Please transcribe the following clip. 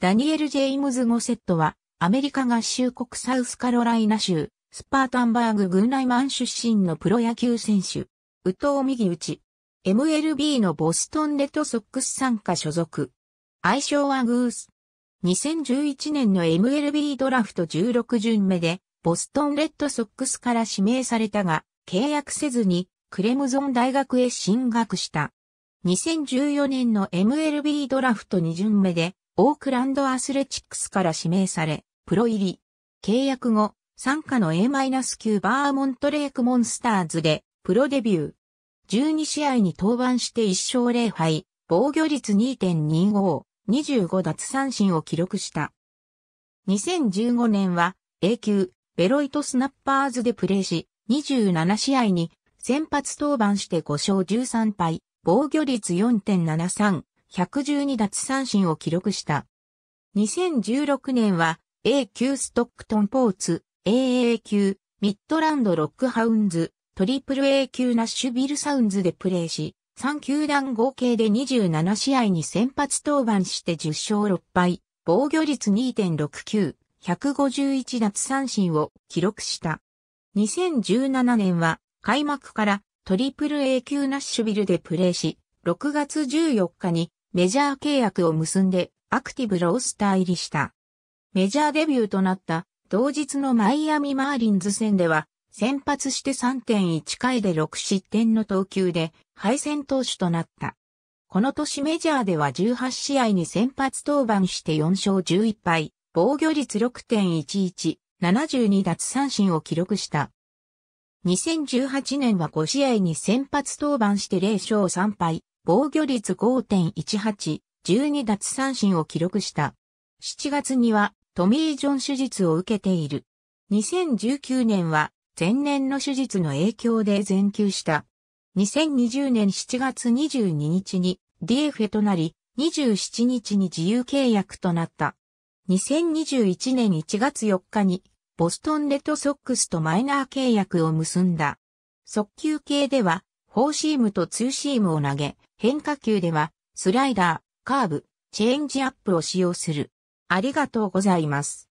ダニエル・ジェイムズ・ゴセットは、アメリカ合衆国サウスカロライナ州、スパータンバーググナイマン出身のプロ野球選手。宇藤右打ち。MLB のボストンレッドソックス参加所属。愛称はグース。2011年の MLB ドラフト16巡目で、ボストンレッドソックスから指名されたが、契約せずに、クレムゾン大学へ進学した。2014年の MLB ドラフト2巡目で、オークランドアスレチックスから指名され、プロ入り。契約後、参加の A-9 バーモントレークモンスターズで、プロデビュー。12試合に登板して1勝0敗、防御率2.25、25奪三振を記録した。2015年は A 級ベロイトスナッパーズでプレーし、27試合に先発登板して5勝13敗、防御率4.73、112奪三振を記録した。2016年は A 級ストックトンポーツ、AA 級、ミッドランドロックハウンズ、トリプル A 級ナッシュビルサウンズでプレーし、3球団合計で27試合に先発登板して10勝6敗、防御率2.69、151奪三振を記録した。2017年は開幕からトリプル A 級ナッシュビルでプレーし、6月14日にメジャー契約を結んでアクティブロースター入りした。メジャーデビューとなった同日のマイアミマーリンズ戦では先発して3.1回で6失点の投球で敗戦投手となった。この年メジャーでは18試合に先発登板して4勝11敗、防御率6.11、72奪三振を記録した。2018年は5試合に先発登板して0勝3敗、防御率5.18、12奪三振を記録した。7月にはトミー・ジョン手術を受けている。2019年は前年の手術の影響で全休した。2020年7月22日に DFA となり、27日に自由契約となった。2021年1月4日にボストンレッドソックスとマイナー契約を結んだ。速球系では、フォーシームとツーシームを投げ、変化球では、スライダー、カーブ、チェンジアップを使用する。ありがとうございます。